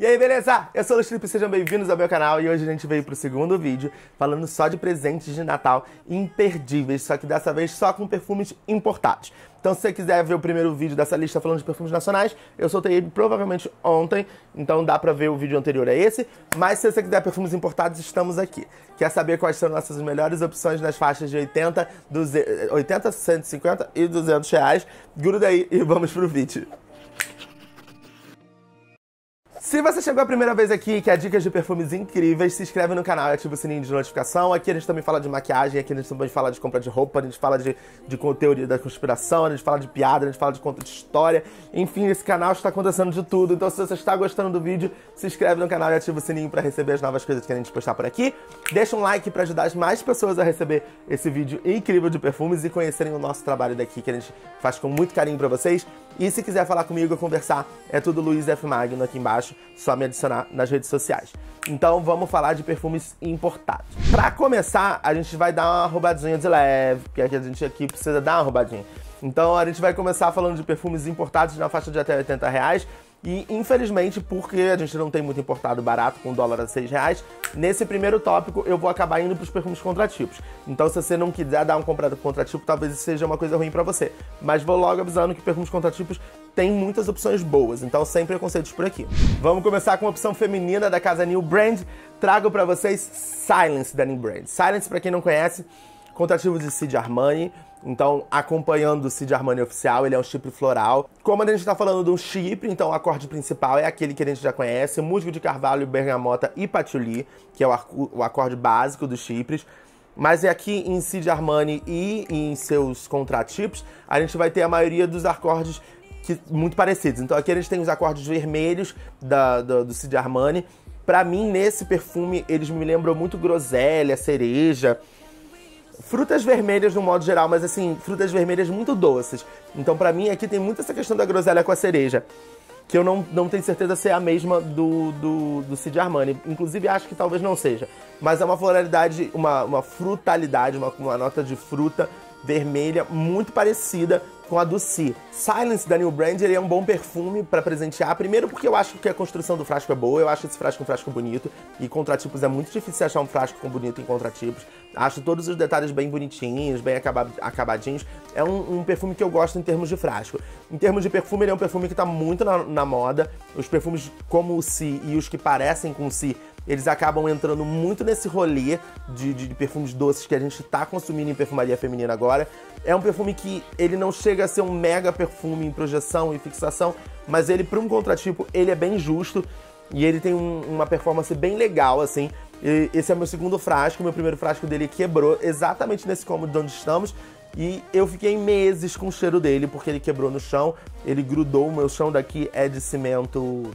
E aí, beleza? Eu sou o Felipe, sejam bem-vindos ao meu canal e hoje a gente veio pro segundo vídeo falando só de presentes de Natal imperdíveis, só que dessa vez só com perfumes importados. Então, se você quiser ver o primeiro vídeo dessa lista falando de perfumes nacionais, eu soltei ele provavelmente ontem, então dá pra ver o vídeo anterior a esse. Mas se você quiser perfumes importados, estamos aqui. Quer saber quais são nossas melhores opções nas faixas de 80, 200, 80 150 e 200 reais? Gruda aí e vamos pro vídeo. Se você chegou a primeira vez aqui que quer dicas de perfumes incríveis, se inscreve no canal e ativa o sininho de notificação. Aqui a gente também fala de maquiagem, aqui a gente também fala de compra de roupa, a gente fala de, de teoria da conspiração, a gente fala de piada, a gente fala de conta de história. Enfim, esse canal está acontecendo de tudo. Então, se você está gostando do vídeo, se inscreve no canal e ativa o sininho para receber as novas coisas que a gente postar por aqui. Deixa um like para ajudar as mais pessoas a receber esse vídeo incrível de perfumes e conhecerem o nosso trabalho daqui, que a gente faz com muito carinho para vocês. E se quiser falar comigo, conversar, é tudo Luiz F. Magno aqui embaixo só me adicionar nas redes sociais. Então vamos falar de perfumes importados. Para começar, a gente vai dar uma roubadinha de leve, porque é a gente aqui precisa dar uma roubadinha. Então a gente vai começar falando de perfumes importados na faixa de até 80 reais, e infelizmente, porque a gente não tem muito importado barato com dólar a seis reais, nesse primeiro tópico eu vou acabar indo para os perfumes contratipos. Então, se você não quiser dar um comprado contratipo, talvez isso seja uma coisa ruim para você. Mas vou logo avisando que perfumes contratipos tem muitas opções boas, então sem preconceitos por aqui. Vamos começar com a opção feminina da casa New Brand. Trago para vocês Silence da New Brand. Silence, para quem não conhece, contrativo de Cid Armani. Então, acompanhando o Cid Armani oficial, ele é um chipre floral. Como a gente está falando de um chipre, então o acorde principal é aquele que a gente já conhece, musgo de carvalho, bergamota e patchouli, que é o acorde básico dos chipres. Mas é aqui em Cid Armani e em seus contratipos, a gente vai ter a maioria dos acordes que, muito parecidos. Então aqui a gente tem os acordes vermelhos da, do, do Cid Armani. Pra mim, nesse perfume, eles me lembram muito groselha, cereja, frutas vermelhas no modo geral, mas assim, frutas vermelhas muito doces. Então, para mim, aqui tem muito essa questão da groselha com a cereja. Que eu não, não tenho certeza se é a mesma do, do, do Cid Armani. Inclusive, acho que talvez não seja. Mas é uma floralidade, uma, uma frutalidade, uma, uma nota de fruta vermelha, muito parecida com a do Si. Silence da New Brand ele é um bom perfume para presentear. Primeiro porque eu acho que a construção do frasco é boa, eu acho esse frasco um frasco bonito e contratipos é muito difícil achar um frasco com bonito em contratipos. Acho todos os detalhes bem bonitinhos, bem acabadinhos. É um, um perfume que eu gosto em termos de frasco. Em termos de perfume, ele é um perfume que está muito na, na moda. Os perfumes como o Si e os que parecem com o Si eles acabam entrando muito nesse rolê de, de, de, perfumes doces que a gente tá consumindo em perfumaria feminina agora. É um perfume que ele não chega a ser um mega perfume em projeção e fixação, mas ele, para um contratipo, ele é bem justo e ele tem um, uma performance bem legal, assim. E esse é meu segundo frasco, meu primeiro frasco dele quebrou exatamente nesse cômodo onde estamos. E eu fiquei meses com o cheiro dele, porque ele quebrou no chão, ele grudou, o meu chão daqui é de cimento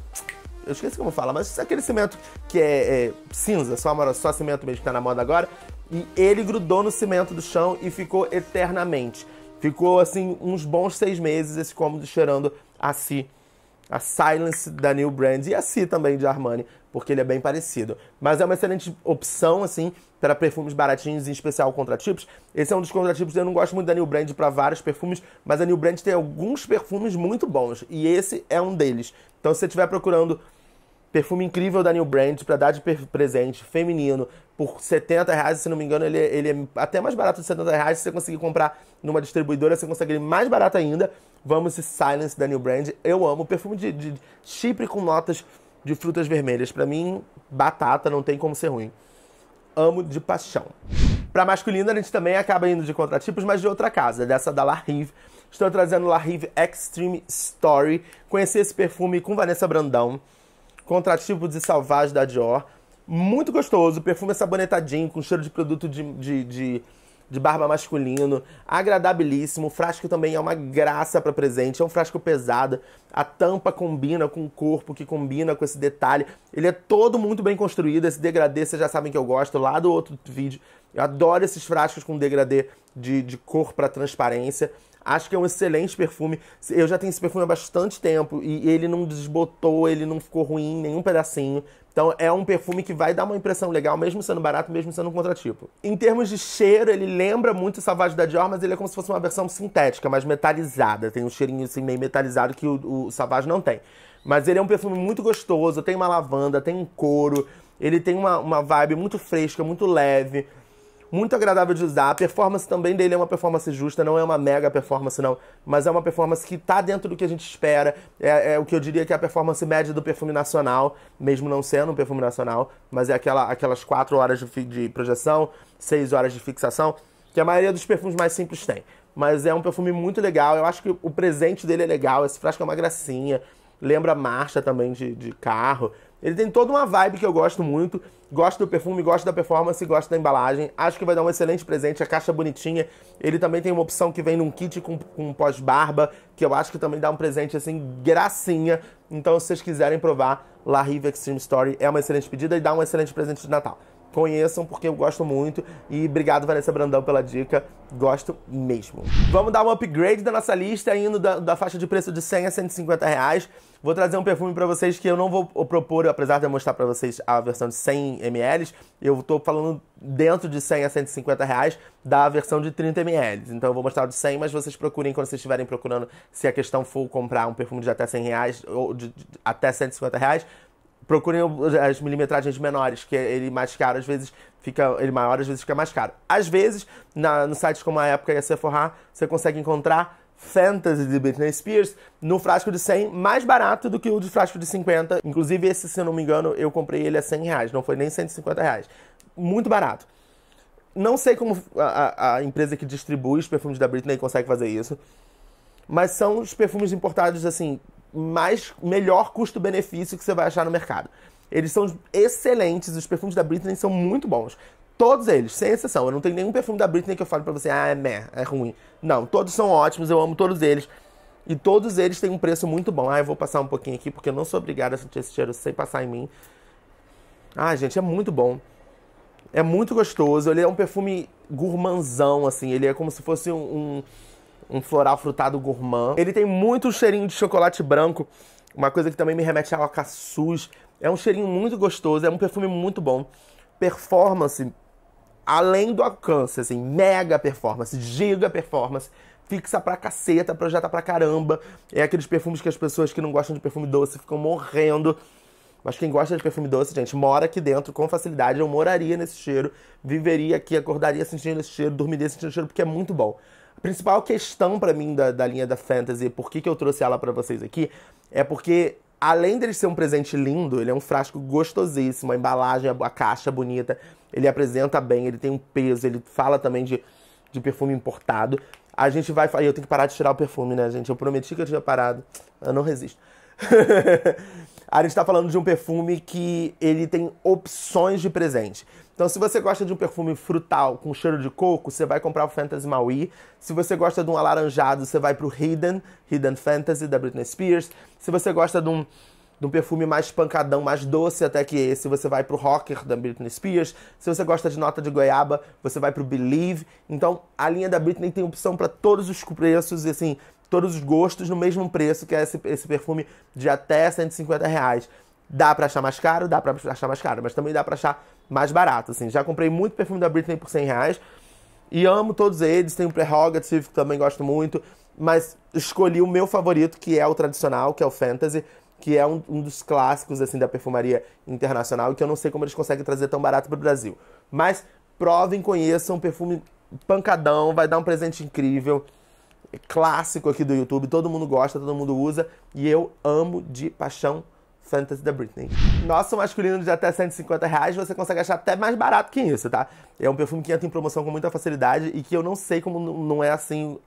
eu esqueci como fala, mas é aquele cimento que é, é cinza, só, só cimento mesmo que tá na moda agora. E ele grudou no cimento do chão e ficou eternamente. Ficou assim uns bons seis meses esse cômodo cheirando a si. A Silence da New Brand e a si também de Armani, porque ele é bem parecido. Mas é uma excelente opção, assim, para perfumes baratinhos, em especial contratipos. Esse é um dos contratipos que eu não gosto muito da New Brand para vários perfumes, mas a New Brand tem alguns perfumes muito bons e esse é um deles. Então, se você estiver procurando Perfume incrível da New Brand para dar de presente, feminino, por 70 reais, se não me engano, ele, ele é até mais barato de 70 reais. Se você conseguir comprar numa distribuidora, você consegue ele mais barato ainda. Vamos esse Silence da New Brand. Eu amo. Perfume de, de chipre com notas de frutas vermelhas. Para mim, batata, não tem como ser ruim. Amo de paixão. Para masculina, a gente também acaba indo de contratipos, mas de outra casa, dessa da La Rive. Estou trazendo La Rive Extreme Story. Conheci esse perfume com Vanessa Brandão contrativo de Salvage da Dior. Muito gostoso, perfume sabonetadinho, com cheiro de produto de, de, de, de barba masculino. Agradabilíssimo. O frasco também é uma graça para presente. É um frasco pesado. A tampa combina com o corpo, que combina com esse detalhe. Ele é todo muito bem construído. Esse degradê, vocês já sabem que eu gosto, lá do outro vídeo. Eu adoro esses frascos com degradê de, de cor para transparência. Acho que é um excelente perfume. Eu já tenho esse perfume há bastante tempo e ele não desbotou, ele não ficou ruim, nenhum pedacinho. Então é um perfume que vai dar uma impressão legal, mesmo sendo barato, mesmo sendo um contratipo. Em termos de cheiro, ele lembra muito o Savage da Dior, mas ele é como se fosse uma versão sintética, mais metalizada. Tem um cheirinho assim, meio metalizado que o, o Savage não tem. Mas ele é um perfume muito gostoso, tem uma lavanda, tem um couro, ele tem uma, uma vibe muito fresca, muito leve muito agradável de usar. A performance também dele é uma performance justa, não é uma mega performance, não. Mas é uma performance que está dentro do que a gente espera. É, é, o que eu diria que é a performance média do perfume nacional, mesmo não sendo um perfume nacional, mas é aquela, aquelas 4 horas de, de projeção, 6 horas de fixação, que a maioria dos perfumes mais simples tem. Mas é um perfume muito legal. Eu acho que o presente dele é legal. Esse frasco é uma gracinha. Lembra marcha também de, de carro. Ele tem toda uma vibe que eu gosto muito. Gosto do perfume, gosto da performance, gosto da embalagem. Acho que vai dar um excelente presente. A caixa é bonitinha. Ele também tem uma opção que vem num kit com, com pós-barba, que eu acho que também dá um presente assim, gracinha. Então, se vocês quiserem provar, La Riva Extreme Story é uma excelente pedida e dá um excelente presente de Natal conheçam porque eu gosto muito e obrigado Vanessa Brandão pela dica, gosto mesmo. Vamos dar um upgrade da nossa lista indo da, da faixa de preço de 100 a 150 reais. Vou trazer um perfume para vocês que eu não vou propor, apesar de eu mostrar para vocês a versão de 100 ml, eu tô falando dentro de 100 a 150 reais da versão de 30 ml. Então eu vou mostrar o de 100, mas vocês procurem quando vocês estiverem procurando se a questão for comprar um perfume de até 100 reais ou de, de, de até 150 reais, procurem as milimetragens menores, que é ele mais caro às vezes fica, ele maior às vezes fica mais caro. Às vezes, na, no sites como a Época e a Sephora, você consegue encontrar Fantasy de Britney Spears no frasco de 100, mais barato do que o de frasco de 50. Inclusive esse, se eu não me engano, eu comprei ele a 100 reais, não foi nem 150 reais. Muito barato. Não sei como a, a empresa que distribui os perfumes da Britney consegue fazer isso, mas são os perfumes importados, assim, mais melhor custo-benefício que você vai achar no mercado. Eles são excelentes, os perfumes da Britney são muito bons. Todos eles, sem exceção. Eu não tenho nenhum perfume da Britney que eu falo para você, ah, é meh, é ruim. Não, todos são ótimos, eu amo todos eles. E todos eles têm um preço muito bom. Ah, eu vou passar um pouquinho aqui porque eu não sou obrigado a sentir esse cheiro sem passar em mim. Ah, gente, é muito bom. É muito gostoso. Ele é um perfume gourmandzão, assim. Ele é como se fosse um um floral frutado gourmand. Ele tem muito cheirinho de chocolate branco, uma coisa que também me remete ao acaçuz. É um cheirinho muito gostoso, é um perfume muito bom. Performance, além do alcance, assim, mega performance, giga performance. Fixa pra caceta, projeta pra caramba. É aqueles perfumes que as pessoas que não gostam de perfume doce ficam morrendo. Mas quem gosta de perfume doce, gente, mora aqui dentro com facilidade. Eu moraria nesse cheiro, viveria aqui, acordaria sentindo esse cheiro, dormiria sentindo esse cheiro, porque é muito bom. A principal questão para mim da, da linha da fantasy, por que, que eu trouxe ela para vocês aqui, é porque além dele ser um presente lindo, ele é um frasco gostosíssimo, a embalagem, a caixa bonita, ele apresenta bem, ele tem um peso, ele fala também de, de perfume importado. A gente vai. Eu tenho que parar de tirar o perfume, né, gente? Eu prometi que eu tinha parado. Eu não resisto. a gente está falando de um perfume que ele tem opções de presente. Então, se você gosta de um perfume frutal com cheiro de coco, você vai comprar o Fantasy Maui. Se você gosta de um alaranjado, você vai pro Hidden, Hidden Fantasy da Britney Spears. Se você gosta de um de um perfume mais pancadão, mais doce até que esse, você vai pro Rocker da Britney Spears. Se você gosta de nota de goiaba, você vai pro Believe. Então, a linha da Britney tem opção para todos os preços, e assim, todos os gostos no mesmo preço, que é esse, esse perfume de até 150 reais. Dá pra achar mais caro? Dá pra achar mais caro, mas também dá pra achar mais barato, assim. Já comprei muito perfume da Britney por 100 reais e amo todos eles. Tem o Prerogative, que também gosto muito, mas escolhi o meu favorito, que é o tradicional, que é o Fantasy, que é um, um dos clássicos, assim, da perfumaria internacional, e que eu não sei como eles conseguem trazer tão barato pro Brasil. Mas provem, conheçam, um perfume pancadão, vai dar um presente incrível clássico aqui do YouTube, todo mundo gosta, todo mundo usa, e eu amo de paixão Fantasy da Britney. Nosso masculino de até 150 reais você consegue achar até mais barato que isso, tá? É um perfume que entra em promoção com muita facilidade e que eu não sei como não é assim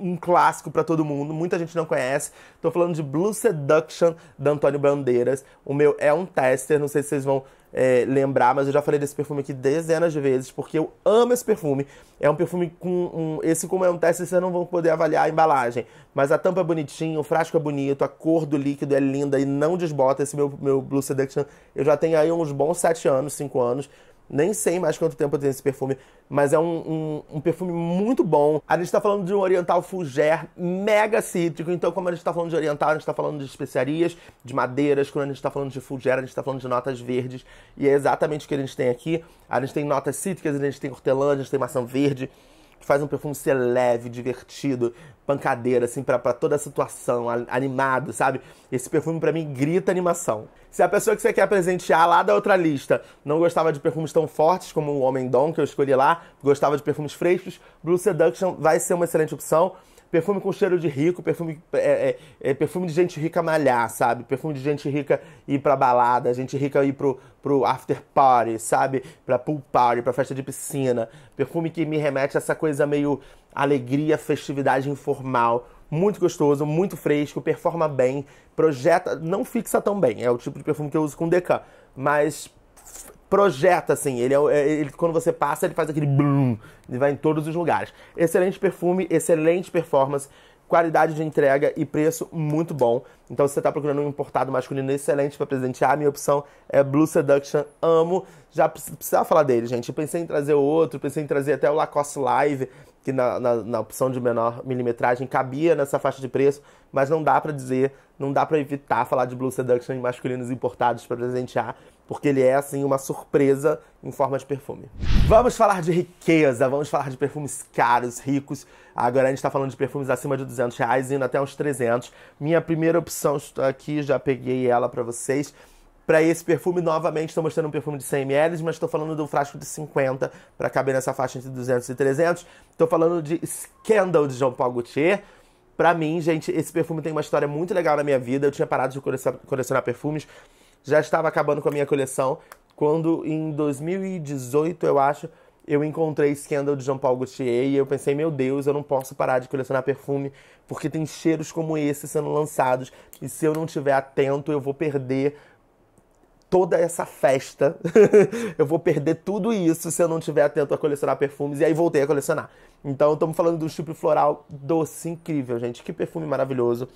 um clássico para todo mundo, muita gente não conhece. Tô falando de Blue Seduction da Antônio Bandeiras. O meu é um tester, não sei se vocês vão é, lembrar, mas eu já falei desse perfume aqui dezenas de vezes, porque eu amo esse perfume. É um perfume com um, Esse, como é um teste, vocês não vão poder avaliar a embalagem. Mas a tampa é bonitinha, o frasco é bonito, a cor do líquido é linda e não desbota. Esse meu, meu Blue Seduction eu já tenho aí uns bons 7 anos, 5 anos nem sei mais quanto tempo eu tenho esse perfume, mas é um, um, um perfume muito bom. A gente está falando de um oriental fougère mega cítrico, então como a gente está falando de oriental, a gente está falando de especiarias, de madeiras, quando a gente está falando de fougère, a gente está falando de notas verdes, e é exatamente o que a gente tem aqui. A gente tem notas cítricas, a gente tem hortelã, a gente tem maçã verde, faz um perfume ser leve, divertido, pancadeira, assim, para toda a situação, animado, sabe? Esse perfume para mim grita animação. Se a pessoa que você quer presentear lá da outra lista não gostava de perfumes tão fortes como o Homem Dom, que eu escolhi lá, gostava de perfumes frescos, Blue Seduction vai ser uma excelente opção perfume com cheiro de rico, perfume, é, é, é, perfume de gente rica malhar, sabe? Perfume de gente rica ir pra balada, gente rica ir pro, pro after party, sabe? Pra pool party, pra festa de piscina. Perfume que me remete a essa coisa meio alegria, festividade informal muito gostoso, muito fresco, performa bem, projeta, não fixa tão bem. É o tipo de perfume que eu uso com Decan, mas projeta, assim. Ele, é é, ele quando você passa, ele faz aquele blum. Ele vai em todos os lugares. Excelente perfume, excelente performance qualidade de entrega e preço muito bom. Então, se você está procurando um importado masculino excelente para presentear, minha opção é Blue Seduction. Amo. Já precisava falar dele, gente. Eu pensei em trazer outro, pensei em trazer até o Lacoste Live, que na, na, na opção de menor milimetragem cabia nessa faixa de preço, mas não dá para dizer, não dá para evitar falar de Blue Seduction em masculinos importados para presentear porque ele é assim uma surpresa em forma de perfume. Vamos falar de riqueza, vamos falar de perfumes caros, ricos. Agora a gente está falando de perfumes acima de 200 reais, indo até uns 300. Minha primeira opção está aqui, já peguei ela para vocês. Para esse perfume, novamente, estou mostrando um perfume de 100 ml, mas estou falando do frasco de 50 para caber nessa faixa entre 200 e 300. Estou falando de Scandal de Jean Paul Gaultier. Para mim, gente, esse perfume tem uma história muito legal na minha vida. Eu tinha parado de colecionar perfumes já estava acabando com a minha coleção quando em 2018, eu acho, eu encontrei Scandal de Jean Paul Gaultier e eu pensei, meu Deus, eu não posso parar de colecionar perfume, porque tem cheiros como esse sendo lançados, e se eu não estiver atento, eu vou perder toda essa festa. eu vou perder tudo isso se eu não estiver atento a colecionar perfumes. E aí voltei a colecionar. Então estamos falando do chip floral doce incrível, gente. Que perfume maravilhoso.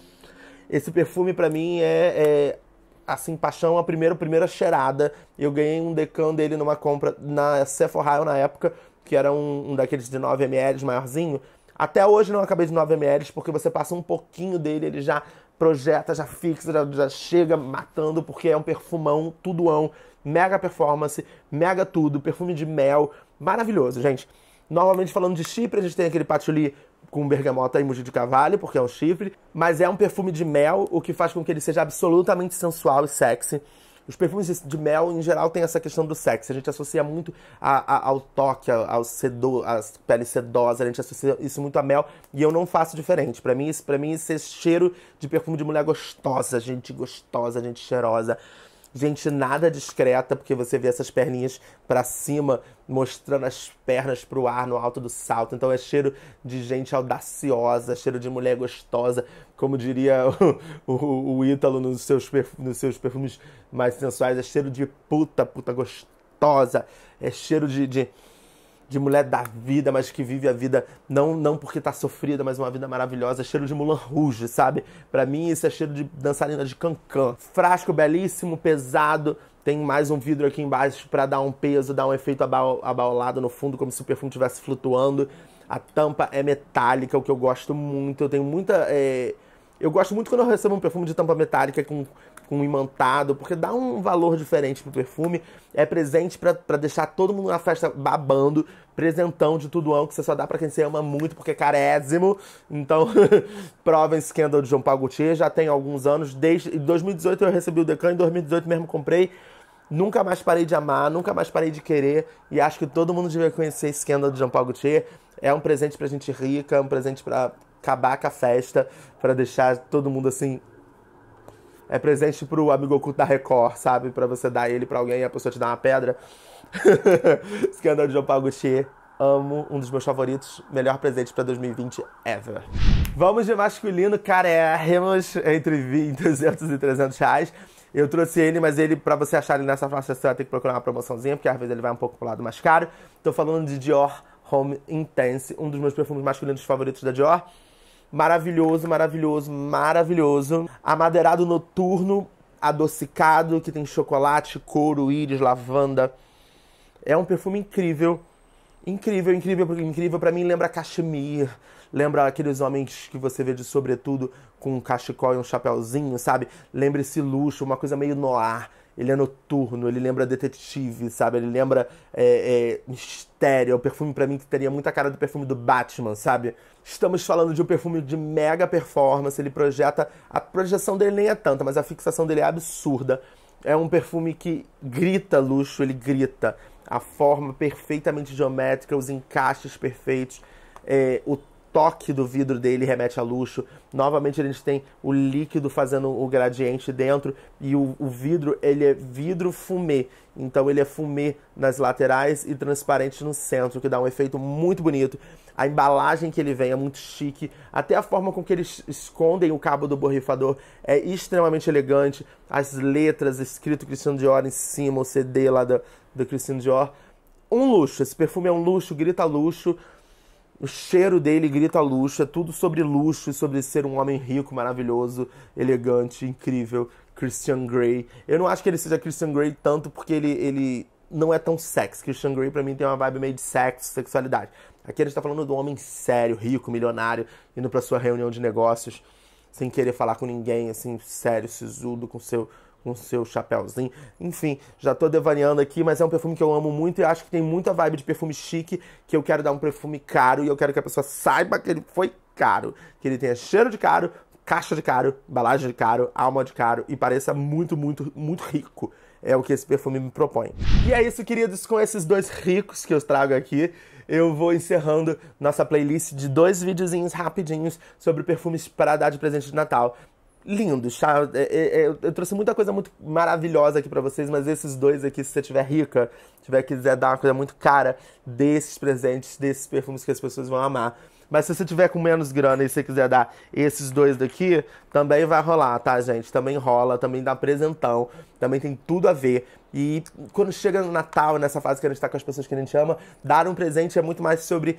Esse perfume para mim é, é assim, paixão, a primeira, primeira cheirada. Eu ganhei um decan dele numa compra na Sephora na época, que era um, um daqueles de 9ml maiorzinho. Até hoje não acabei de 9ml, porque você passa um pouquinho dele, ele já projeta, já fixa, já, já chega matando, porque é um perfumão tudoão, mega performance, mega tudo, perfume de mel, maravilhoso, gente. Normalmente falando de Chipre, a gente tem aquele patchouli com bergamota e moji de cavalo, porque é um chifre, mas é um perfume de mel, o que faz com que ele seja absolutamente sensual e sexy. Os perfumes de mel, em geral, tem essa questão do sexo. A gente associa muito a, a, ao toque, ao sedo, à pele sedosa. A gente associa isso muito a mel. E eu não faço diferente. Para mim, isso, pra mim, isso é cheiro de perfume de mulher gostosa, gente gostosa, gente cheirosa. Gente, nada discreta, porque você vê essas perninhas para cima, mostrando as pernas pro ar no alto do salto. Então é cheiro de gente audaciosa, cheiro de mulher gostosa, como diria o, o, o Ítalo nos seus, nos seus perfumes mais sensuais, é cheiro de puta, puta gostosa, é cheiro de, de de mulher da vida, mas que vive a vida não não porque tá sofrida, mas uma vida maravilhosa, cheiro de Mulan Rouge, sabe? Para mim isso é cheiro de dançarina de cancan. Frasco belíssimo, pesado, tem mais um vidro aqui embaixo para dar um peso, dar um efeito abaulado no fundo, como se o perfume estivesse flutuando. A tampa é metálica, o que eu gosto muito. Eu tenho muita. É... Eu gosto muito quando eu recebo um perfume de tampa metálica com com um imantado, porque dá um valor diferente pro perfume. É presente para deixar todo mundo na festa babando, presentão de tudo ano, que você só dá para quem você ama muito, porque é carésimo. Então, provem Scandal de João Paulo Gaultier, já tem alguns anos. Desde 2018 eu recebi o Decan, em 2018 mesmo comprei. Nunca mais parei de amar, nunca mais parei de querer. E acho que todo mundo deveria conhecer Scandal de João Paulo Gaultier. É um presente pra gente rica, é um presente para acabar com a festa, para deixar todo mundo assim é presente pro amigo oculto da Record, sabe? Para você dar ele para alguém e a pessoa te dar uma pedra. Escândalo de João Paulo Gaultier. Amo, um dos meus favoritos. Melhor presente para 2020 ever. Vamos de masculino, cara. É remos entre 20, 200 e 300 reais. Eu trouxe ele, mas ele, para você achar ele nessa faixa, você vai ter que procurar uma promoçãozinha, porque às vezes ele vai um pouco pro lado mais caro. Tô falando de Dior Home Intense, um dos meus perfumes masculinos favoritos da Dior maravilhoso, maravilhoso, maravilhoso. Amadeirado noturno, adocicado, que tem chocolate, couro, íris, lavanda. É um perfume incrível. Incrível, incrível, incrível. Para mim lembra cachemir. Lembra aqueles homens que você vê de sobretudo com um cachecol e um chapéuzinho, sabe? Lembra esse luxo, uma coisa meio noir. Ele é noturno, ele lembra detetive, sabe? Ele lembra é, é, mistério. É um perfume para mim que teria muita cara do perfume do Batman, sabe? Estamos falando de um perfume de mega performance. Ele projeta. A projeção dele nem é tanta, mas a fixação dele é absurda. É um perfume que grita luxo, ele grita. A forma perfeitamente geométrica, os encaixes perfeitos, é, o toque do vidro dele remete a luxo. Novamente a gente tem o líquido fazendo o gradiente dentro e o, o vidro, ele é vidro fumê. Então ele é fumê nas laterais e transparente no centro, que dá um efeito muito bonito. A embalagem que ele vem é muito chique, até a forma com que eles escondem o cabo do borrifador é extremamente elegante. As letras escrito Cristiano Dior em cima, o CD lá do, do Cristiano Dior. Um luxo, esse perfume é um luxo, grita luxo. O cheiro dele grita luxo, é tudo sobre luxo, e sobre ser um homem rico, maravilhoso, elegante, incrível, Christian Grey. Eu não acho que ele seja Christian Grey tanto porque ele, ele não é tão sexy. Christian Grey para mim tem uma vibe meio de sexo, sexualidade. Aqui a gente tá falando do homem sério, rico, milionário, indo pra sua reunião de negócios sem querer falar com ninguém, assim, sério, sisudo, com seu com seu chapéuzinho. Enfim, já tô devaneando aqui, mas é um perfume que eu amo muito e acho que tem muita vibe de perfume chique, que eu quero dar um perfume caro e eu quero que a pessoa saiba que ele foi caro, que ele tenha cheiro de caro, caixa de caro, embalagem de caro, alma de caro e pareça muito, muito, muito rico. É o que esse perfume me propõe. E é isso, queridos, com esses dois ricos que eu trago aqui, eu vou encerrando nossa playlist de dois videozinhos rapidinhos sobre perfumes para dar de presente de Natal lindos, tá? É, é, é, eu, trouxe muita coisa muito maravilhosa aqui para vocês, mas esses dois aqui, se você tiver rica, tiver quiser dar uma coisa muito cara desses presentes, desses perfumes que as pessoas vão amar. Mas se você tiver com menos grana e você quiser dar esses dois daqui, também vai rolar, tá, gente? Também rola, também dá presentão, também tem tudo a ver. E quando chega no Natal, nessa fase que a gente tá com as pessoas que a gente ama, dar um presente é muito mais sobre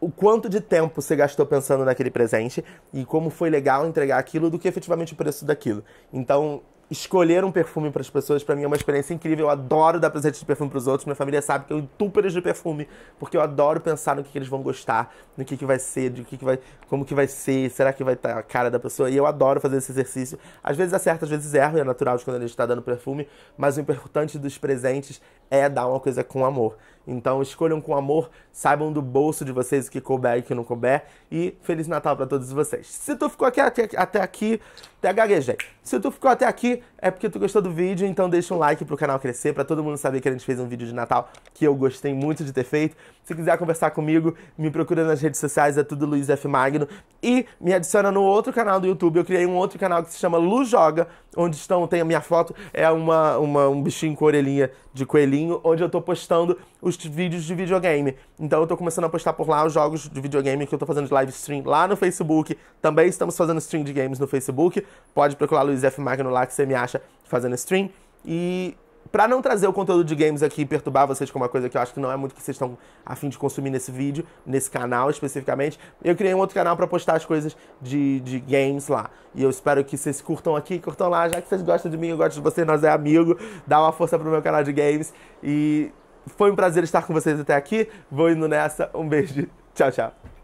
o quanto de tempo você gastou pensando naquele presente e como foi legal entregar aquilo do que efetivamente o preço daquilo. Então, escolher um perfume para as pessoas para mim é uma experiência incrível. Eu adoro dar presente de perfume para os outros. Minha família sabe que eu entupo eles de perfume porque eu adoro pensar no que, que eles vão gostar, no que, que vai ser, de que, que vai, como que vai ser, será que vai estar tá a cara da pessoa. E eu adoro fazer esse exercício. Às vezes acerta, às vezes erro, e é natural de quando a gente está dando perfume. Mas o importante dos presentes é dar uma coisa com amor. Então escolham com amor, saibam do bolso de vocês o que couber e o que não couber. E Feliz Natal para todos vocês. Se tu ficou aqui até, até aqui, até gaguejei. Se tu ficou até aqui, é porque tu gostou do vídeo, então deixa um like pro canal crescer, para todo mundo saber que a gente fez um vídeo de Natal que eu gostei muito de ter feito. Se quiser conversar comigo, me procura nas redes sociais, é tudo Luiz F. Magno. E me adiciona no outro canal do YouTube. Eu criei um outro canal que se chama Lu Joga, onde estão, tem a minha foto, é uma, uma, um bichinho com orelhinha de coelhinho, onde eu tô postando os vídeos de videogame. Então eu tô começando a postar por lá os jogos de videogame que eu tô fazendo de live stream lá no Facebook. Também estamos fazendo stream de games no Facebook. Pode procurar Luiz F. Magno lá que você me acha fazendo stream. E Pra não trazer o conteúdo de games aqui e perturbar vocês com uma coisa que eu acho que não é muito que vocês estão afim de consumir nesse vídeo, nesse canal especificamente, eu criei um outro canal para postar as coisas de, de games lá. E eu espero que vocês curtam aqui, curtam lá, já que vocês gostam de mim, eu gosto de vocês, nós é amigo, dá uma força pro meu canal de games. E foi um prazer estar com vocês até aqui, vou indo nessa, um beijo, tchau, tchau.